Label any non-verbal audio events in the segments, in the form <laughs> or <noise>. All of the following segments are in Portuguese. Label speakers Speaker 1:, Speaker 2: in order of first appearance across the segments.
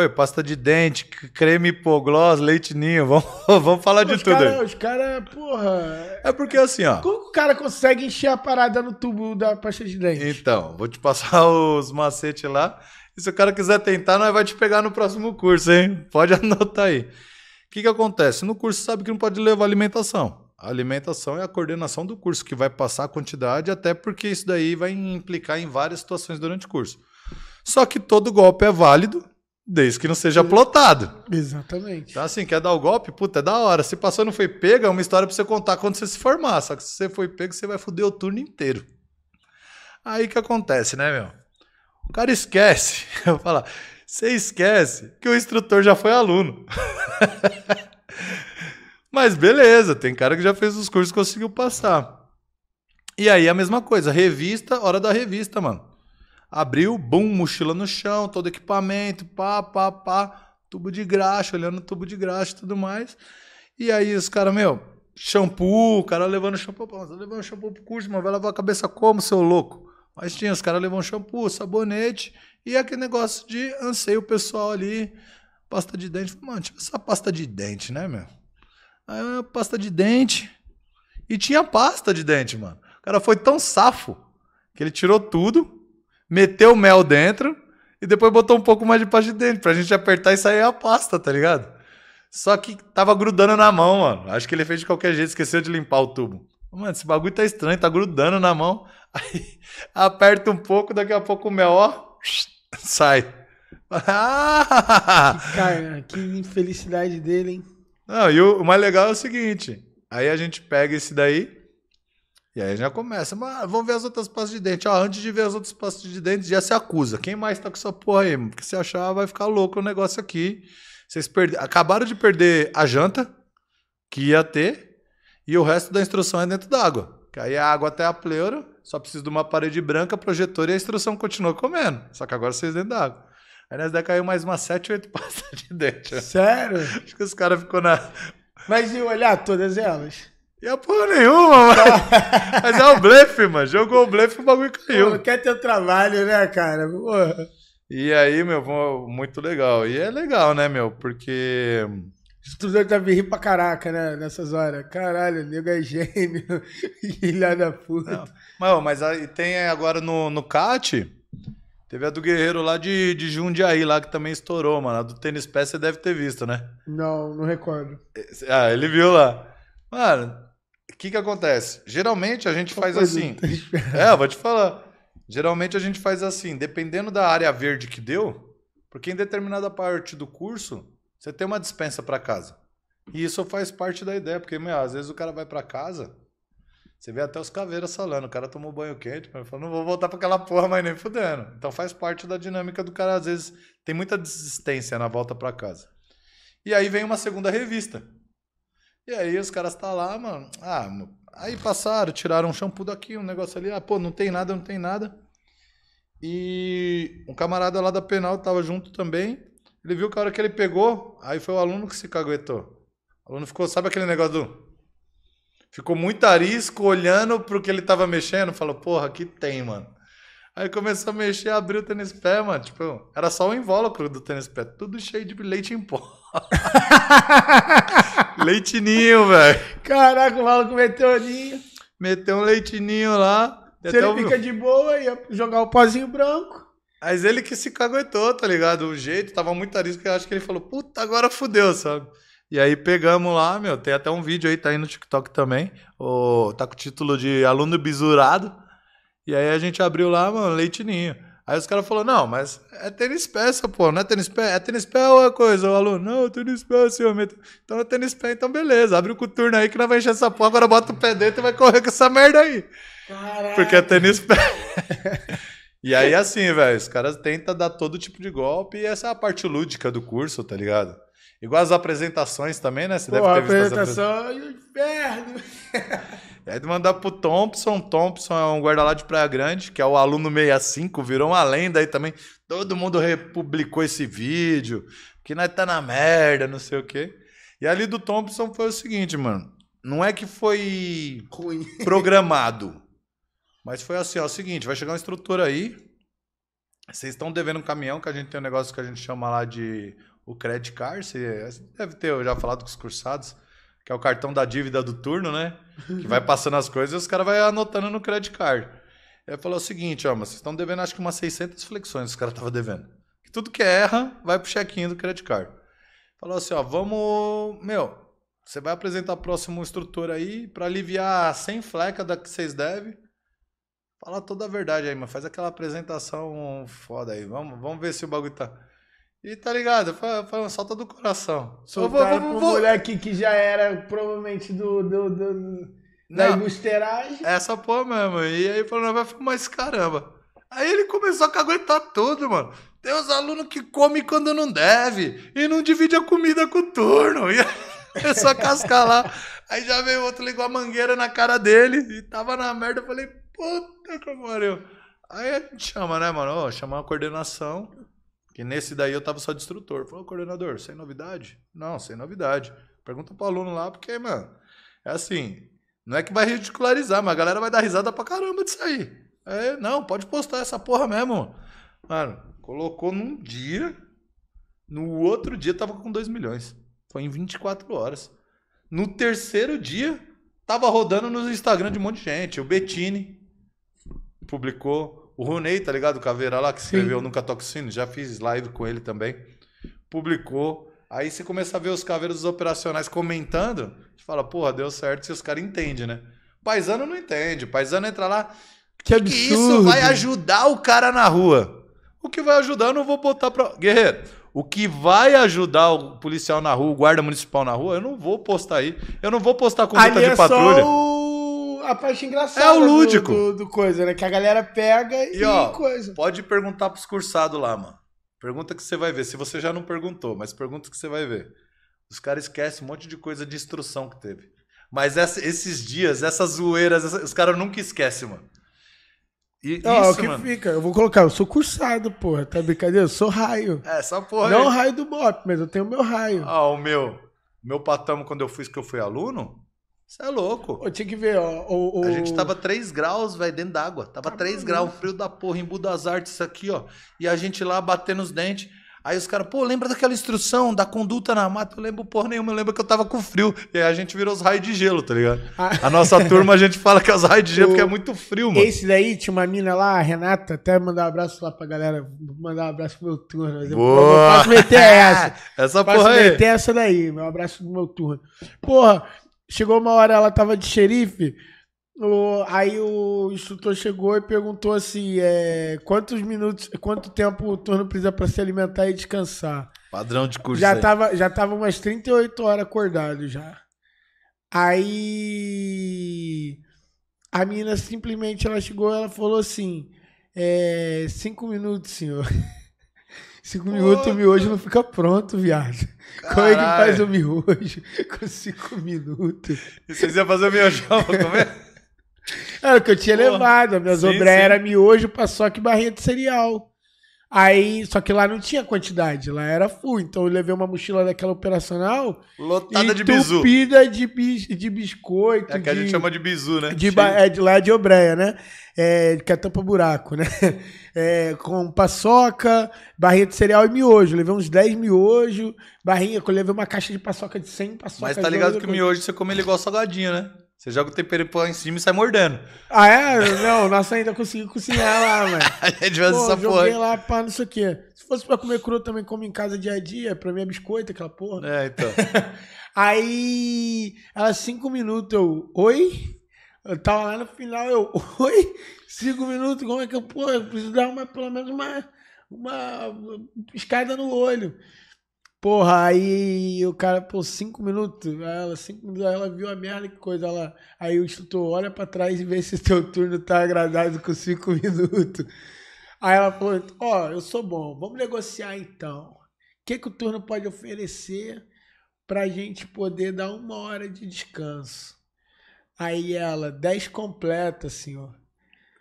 Speaker 1: Oi, pasta de dente, creme hipoglós, leite ninho, <laughs> vamos, vamos falar pô, de tudo. Cara, aí.
Speaker 2: Os caras, porra.
Speaker 1: É porque assim, ó.
Speaker 2: Como que o cara consegue encher a parada no tubo da pasta de
Speaker 1: dente? Então, vou te passar <laughs> os macetes lá. E se o cara quiser tentar, nós vai te pegar no próximo curso, hein? Pode <laughs> anotar aí. O que, que acontece? No curso, sabe que não pode levar alimentação. A alimentação é a coordenação do curso, que vai passar a quantidade, até porque isso daí vai implicar em várias situações durante o curso. Só que todo golpe é válido Desde que não seja plotado. Exatamente. Então, assim, quer dar o golpe? Puta, é da hora. Se passou e não foi pego, é uma história pra você contar quando você se formar. Só que se você foi pego, você vai foder o turno inteiro. Aí que acontece, né, meu? O cara esquece. <laughs> Eu falar, você esquece que o instrutor já foi aluno. <laughs> Mas beleza, tem cara que já fez os cursos e conseguiu passar. E aí a mesma coisa, revista, hora da revista, mano. Abriu, bum, mochila no chão, todo equipamento, pá, pá, pá, tubo de graxa, olhando tubo de graxa e tudo mais. E aí os caras, meu, shampoo, o cara levando shampoo, tá levando shampoo pro curso, mano, vai lavar a cabeça como, seu louco? Mas tinha, os caras levando shampoo, sabonete e aquele negócio de anseio pessoal ali, pasta de dente. Mano, tinha essa pasta de dente, né, meu? Aí, ah, pasta de dente. E tinha pasta de dente, mano. O cara foi tão safo que ele tirou tudo, meteu mel dentro e depois botou um pouco mais de pasta de dente pra gente apertar e sair a pasta, tá ligado? Só que tava grudando na mão, mano. Acho que ele fez de qualquer jeito, esqueceu de limpar o tubo. Mano, esse bagulho tá estranho, tá grudando na mão. <laughs> Aí aperta um pouco, daqui a pouco o mel, ó, <laughs> sai. Que, <laughs> cara, que infelicidade dele, hein? Não, e o mais legal é o seguinte: aí a gente pega esse daí e aí já começa, mas vamos ver as outras pastas de dente. Ó, antes de ver as outras pastas de dente, já se acusa. Quem mais tá com essa porra aí? Porque se achar, vai ficar louco o negócio aqui. Vocês perde... acabaram de perder a janta, que ia ter, e o resto da instrução é dentro d'água. Que aí a água até a pleura, só precisa de uma parede branca, projetor, e a instrução continua comendo. Só que agora vocês dentro d'água. Aí nós caiu mais umas 7, 8 <laughs> pastas de dente. Sério? Acho que os caras ficou na. Mas e olhar todas
Speaker 2: elas? E a porra nenhuma, mas, <laughs> mas é o blefe,
Speaker 1: mano. Jogou o blefe e o bagulho caiu. Pô,
Speaker 2: quer ter trabalho, né, cara? Porra.
Speaker 1: E aí, meu, muito legal. E é legal, né, meu? Porque.
Speaker 2: Estudante deve rir pra caraca, né? Nessas horas. Caralho, nego é gêmeo <laughs> Filha da puta.
Speaker 1: Não, mas aí tem agora no, no CAT. Teve a do Guerreiro lá de, de Jundiaí, lá que também estourou, mano. A do tênis pé você deve ter visto, né?
Speaker 2: Não, não recordo.
Speaker 1: Ah, ele viu lá. Mano, o que, que acontece? Geralmente a gente faz assim. É, vou te falar. Geralmente a gente faz assim, dependendo da área verde que deu, porque em determinada parte do curso você tem uma dispensa para casa. E isso faz parte da ideia, porque meu, às vezes o cara vai para casa, você vê até os caveiras falando, o cara tomou banho quente, mas falou: não vou voltar para aquela porra mais nem fudendo. Então faz parte da dinâmica do cara, às vezes tem muita desistência na volta para casa. E aí vem uma segunda revista. E aí os caras tá lá, mano. Ah, aí passaram, tiraram um shampoo daqui, um negócio ali. Ah, pô, não tem nada, não tem nada. E um camarada lá da penal tava junto também. Ele viu que a hora que ele pegou, aí foi o aluno que se caguetou. O aluno ficou, sabe aquele negócio do. Ficou muito arisco olhando pro que ele tava mexendo. Falou, porra, aqui tem, mano. Aí começou a mexer, abriu o tênis pé, mano. Tipo, era só o invólucro do tênis pé, tudo
Speaker 2: cheio de leite
Speaker 1: em pó. <laughs> leitinho, velho.
Speaker 2: Caraca, o maluco meteu ninho.
Speaker 1: Meteu um leitinho lá. Se ele fica de boa, ia jogar o pozinho branco. Mas ele que se caguetou, tá ligado? O jeito, tava muito arisco, eu acho que ele falou, puta, agora fudeu, sabe? E aí pegamos lá, meu, tem até um vídeo aí, tá aí no TikTok também. O, tá com o título de Aluno Bisurado. E aí a gente abriu lá, mano, leitinho. Aí os caras falaram, não, mas é tênis pé essa não é tênis pé? É tênis pé ou é coisa? O aluno, não, tênis pé, senhor. Então é tênis pé, então beleza. Abre o coturno aí que nós vai encher essa porra, agora bota o pé dentro e vai correr com essa merda aí. Caraca. Porque é tênis pé. <laughs> e aí assim, velho, os caras tentam dar todo tipo de golpe e essa é a parte lúdica do curso, tá ligado? Igual as apresentações também, né? Você Pô, deve ter visto apresentação
Speaker 2: as apresentações. e inferno!
Speaker 1: <laughs> Aí de mandar pro Thompson. Thompson é um guarda lá de Praia Grande, que é o aluno 65, virou uma lenda aí também. Todo mundo republicou esse vídeo, que nós tá na merda, não sei o quê. E ali do Thompson foi o seguinte, mano. Não é que foi Ruim. <laughs> programado, mas foi assim, ó, o seguinte, vai chegar uma estrutura aí, vocês estão devendo um caminhão, que a gente tem um negócio que a gente chama lá de o credit card, você deve ter já falado com os cursados que é o cartão da dívida do turno, né? Que vai passando as coisas e os caras vão anotando no credit card. Ele falou o seguinte, ó, mas vocês estão devendo acho que umas 600 flexões os caras estavam devendo. Que tudo que erra vai pro chequinho do credit card. Falou assim, ó, vamos, meu, você vai apresentar próximo instrutor aí para aliviar 100 fleca da que vocês devem. Fala toda a verdade aí, mas faz aquela apresentação foda aí. Vamos, vamos ver se o bagulho tá. E tá ligado?
Speaker 2: Foi, foi solta do
Speaker 1: coração. Soltaram vou, vou, vou, mulher
Speaker 2: aqui que já era provavelmente do, do, do, da
Speaker 1: embusteragem. É essa porra mesmo. E aí falou, vai fumar esse caramba. Aí ele começou a caguetar tudo, mano. Tem os alunos que comem quando não deve e não divide a comida com o turno. <laughs> E é só cascar lá. Aí já veio outro, ligou a mangueira na cara dele e tava na merda. Eu falei, puta que pariu. Aí a gente chama, né, mano? Ó, chama a coordenação. Que nesse daí eu tava só de instrutor. Falou, coordenador, sem novidade? Não, sem novidade. Pergunta pro aluno lá, porque, mano, é assim, não é que vai ridicularizar, mas a galera vai dar risada pra caramba disso aí. É, não, pode postar essa porra mesmo. Mano, colocou num dia, no outro dia tava com 2 milhões. Foi em 24 horas. No terceiro dia, tava rodando no Instagram de um monte de gente. O Bettini publicou. O Runei, tá ligado? O Caveira lá, que escreveu Sim. Nunca Toxino, já fiz slide com ele também. Publicou. Aí você começa a ver os caveiros dos operacionais comentando. Você fala, porra, deu certo se os caras entendem, né? Paisano não entende. Paisano entra lá. Que absurdo. Que isso vai ajudar o cara na rua. O que vai ajudar, eu não vou botar pra. Guerreiro, o que vai ajudar o policial na rua, o guarda municipal na rua, eu não vou postar aí. Eu não vou postar conduta Ali é de patrulha. Só
Speaker 2: o a parte engraçada é o lúdico. Do, do, do coisa, né? Que a galera pega e, e ó, coisa.
Speaker 1: Pode perguntar pros cursados lá, mano. Pergunta que você vai ver. Se você já não perguntou, mas pergunta que você vai ver. Os caras esquecem um monte de coisa de instrução que teve. Mas essa, esses dias, essas zoeiras, essa, os caras nunca esquecem, mano. E, não, isso, é o que mano.
Speaker 2: fica. Eu vou colocar, eu sou cursado, porra. Tá brincadeira? Eu sou raio. É, só porra. Não aí. raio do Bop, mas eu tenho o meu raio.
Speaker 1: Ah, o meu. Meu patamo, quando eu fiz que eu fui aluno, você é louco. Eu tinha que ver, ó. O, o... A gente tava 3 graus, velho, dentro d'água. Tava Caramba. Tá 3 graus, frio da porra, em Budas Artes aqui, ó. E a gente lá batendo os dentes. Aí os caras, pô, lembra daquela instrução da conduta na mata? Eu lembro porra nenhuma, eu lembro que eu tava com frio. E aí a gente virou os raios de gelo, tá ligado? Ah. A nossa turma, a gente fala que é os raios de gelo o... porque é muito frio, mano. Esse
Speaker 2: daí tinha uma mina lá, a Renata, até mandar um abraço lá pra galera. Mandar um abraço pro meu turno. Boa! Eu posso meter essa. <laughs> essa porra posso aí. meter essa daí, meu abraço pro meu turno. Porra, Chegou uma hora, ela tava de xerife. O, aí o instrutor chegou e perguntou assim: é, quantos minutos, quanto tempo o turno precisa para se alimentar e descansar? Padrão
Speaker 1: de curso. Já aí. tava,
Speaker 2: já tava umas 38 horas acordado já. Aí a menina simplesmente ela chegou, ela falou assim: é, cinco minutos, senhor. <laughs> Cinco minutos o miojo não fica pronto, viado. Como é que faz o miojo <laughs> com cinco minutos? E vocês
Speaker 1: iam fazer o miojão pra <laughs> comer?
Speaker 2: É? Era o que eu tinha levado. A minha sim, obras era miojo, paçoca e barrinha de cereal. Aí, só que lá não tinha quantidade, lá era full. Então eu levei uma mochila daquela operacional. Lotada de bizu. Entupida de, bis, de biscoito.
Speaker 1: É que de, a gente chama de bizu, né? De, é, de
Speaker 2: lá de obreia, né? É, que é tampa buraco, né? <laughs> É, com paçoca, barrinha de cereal e miojo. levei uns 10 miojo, barrinha, eu levei uma caixa de paçoca de 100 paçoca. Mas tá ligado que o
Speaker 1: miojo você come ele igual salgadinho, né? Você joga o tempero em cima e sai
Speaker 2: mordendo. Ah, é? Não, nossa, ainda consegui cozinhar lá, velho. <laughs> a gente vai lá pra não sei o quê. Se fosse pra comer cru, eu também como em casa dia a dia. Pra mim é biscoito, aquela porra. É, então. <laughs> Aí, ela cinco minutos, eu... Oi? Eu tava lá no final, eu... Oi? Cinco minutos, como é que eu... Pô, eu preciso dar uma, pelo menos uma... Uma piscada no olho. Porra, aí o cara, pô, cinco minutos, ela, cinco minutos, ela viu a merda, que coisa, ela, aí o instrutor olha pra trás e vê se o <laughs> teu turno tá agradado com cinco minutos. Aí ela falou, ó, oh, eu sou bom, vamos negociar então. O que que o turno pode oferecer pra gente poder dar uma hora de descanso? Aí ela, dez completa, senhor.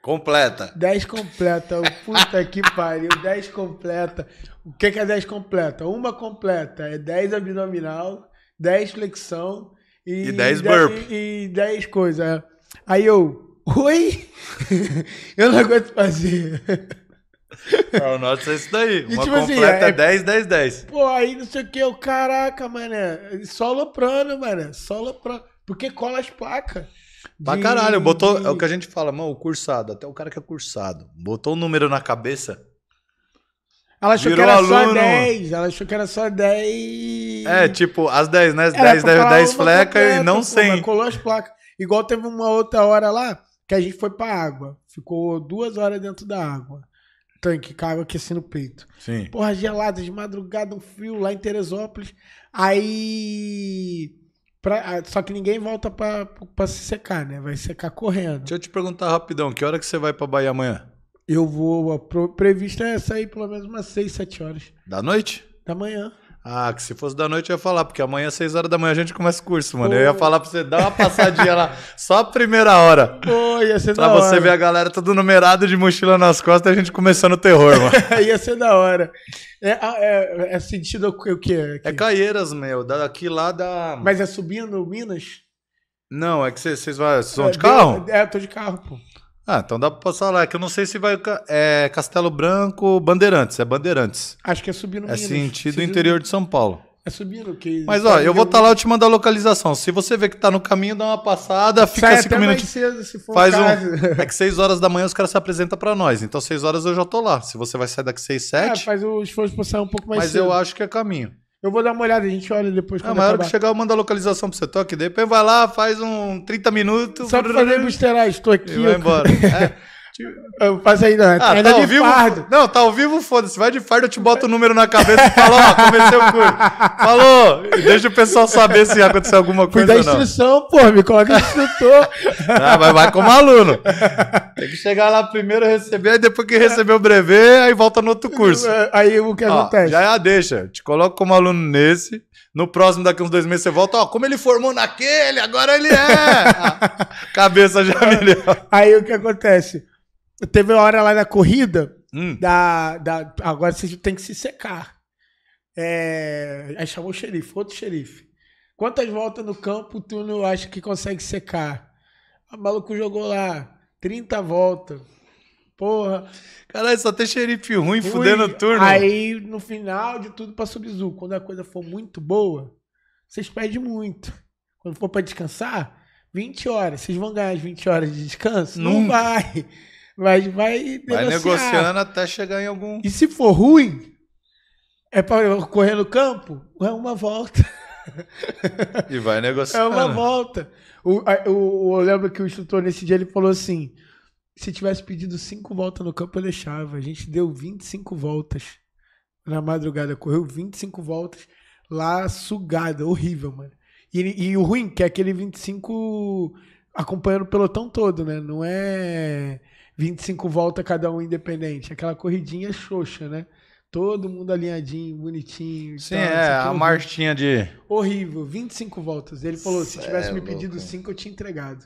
Speaker 1: Completa.
Speaker 2: 10 completa. Puta que pariu. 10 completa. O que, é 10 completa? Uma completa é 10 abdominal, 10 flexão e, 10 burp. E, 10 coisas. Aí eu, oi? <laughs> eu não aguento fazer.
Speaker 1: É o nosso é isso daí. E, Uma tipo assim, completa assim, é, 10, 10, 10.
Speaker 2: Pô, aí não sei o que, eu, caraca, mané. Só loprando, mané. Só loprando. Porque cola as placas. Pra caralho, botou. É o que
Speaker 1: a gente fala, mano, o cursado, até o cara que é cursado. Botou o um número na cabeça.
Speaker 2: Ela achou Virou que era aluno. só 10. Ela achou que era só 10.
Speaker 1: É, tipo, as 10, né? 10, 10, 10 flecas e não 100. Pô,
Speaker 2: colou as placas. Igual teve uma outra hora lá que a gente foi pra água. Ficou duas horas dentro da água. Tanque, com a água aquecendo o peito. Sim. Porra, gelada, de madrugada, um frio lá em Teresópolis. Aí Pra, ah, só que ninguém volta pra, pra se secar, né? Vai secar correndo.
Speaker 1: Deixa eu te perguntar rapidão, que hora que você vai pra Bahia amanhã?
Speaker 2: Eu vou. A prevista é sair pelo menos umas 6, 7 horas. Da noite? Da manhã.
Speaker 1: Ah, que se fosse da noite eu ia falar, porque amanhã às 6 horas da manhã a gente começa o curso, mano. Pô. Eu ia falar pra você dar uma passadinha lá, só a primeira hora.
Speaker 2: Pô, ia ser pra da hora. Pra você ver a
Speaker 1: galera tudo numerado de mochila nas costas e a gente começando o terror, mano.
Speaker 2: <laughs> ia ser da hora. É, ah, é, é sentido o que? Aqui? É Caieiras, meu. Daqui lá da. Mas é subindo Minas? Não,
Speaker 1: é que vocês vão. Vocês é, vão de carro?
Speaker 2: É, eu tô de carro, pô.
Speaker 1: Ah, então dá pra passar lá. É que eu não sei se vai. É Castelo Branco, Bandeirantes. É Bandeirantes. Acho que é subindo É sentido interior de São Paulo.
Speaker 2: É subindo que. Mas ó, eu vou estar tá lá, eu
Speaker 1: te mando a localização. Se você vê que tá no caminho, dá uma
Speaker 2: passada, fica Sai cinco até minutos. Mais cedo, se for faz um.
Speaker 1: <laughs> É que seis horas da manhã os caras se apresentam pra nós. Então seis horas eu já tô lá. Se você vai sair daqui seis, é, sete. É,
Speaker 2: faz o esforço pra sair um pouco mais mas cedo. Mas eu
Speaker 1: acho que é caminho.
Speaker 2: Eu vou dar uma olhada, a gente olha depois. Ah, mas hora que chegar eu
Speaker 1: mando a localização pro setor aqui. Depois vai lá, faz um 30 minutos. Só pra fazer besteira, estou aqui. E vai embora. é.
Speaker 2: <laughs> Faz aí, ainda,
Speaker 1: é ah, ainda tá de vivo, fardo. Não, tá ao vivo, foda-se. Vai de fardo, eu te boto o número na cabeça e falo,
Speaker 2: ó, comecei o
Speaker 1: curso. Falou! Deixa o pessoal saber se aconteceu alguma coisa cuida da
Speaker 2: instrução, pô, me coloca
Speaker 1: instrutor. <laughs> Ah, mas vai como aluno. Tem que chegar lá primeiro, receber, aí depois que é. receber o brevet, aí volta no outro curso.
Speaker 2: É, aí o que ó, acontece? Já é a
Speaker 1: deixa. Te coloco como aluno nesse, no próximo, daqui uns dois meses, você volta, ó, como ele formou
Speaker 2: naquele, agora ele é. <laughs> Cabeça já melhor Aí o que acontece? Teve uma hora lá na corrida. Hum. Da, da, agora vocês têm que se secar. É, aí chamou o xerife, outro xerife. Quantas voltas no campo tu não acha que consegue secar? O ah, maluco jogou lá 30 voltas. Porra. Caralho, só tem xerife ruim, ruim. fudendo o turno. Aí no final de tudo passou bizu. Quando a coisa for muito boa, vocês perdem muito. Quando for pra descansar, 20 horas. Vocês vão ganhar as 20 horas de descanso? Nunca. Não vai vai, vai, vai negociando até chegar em algum. E se for ruim, é para correr no campo, é uma volta. <laughs>
Speaker 1: E vai negociando. É uma
Speaker 2: volta. O, eu lembro que o instrutor nesse dia ele falou assim: se tivesse pedido cinco voltas no campo, eu deixava. A gente deu 25 voltas na madrugada, correu 25 voltas lá sugada, horrível, mano. E, e o ruim que é aquele 25 acompanhando o pelotão todo, né? Não é 25 voltas cada um independente. Aquela corridinha xoxa, né? Todo mundo alinhadinho, bonitinho. Sim, tal, é, a marchinha de. Horrível, 25 voltas. Ele falou: se tivesse é me pedido 5, eu tinha entregado.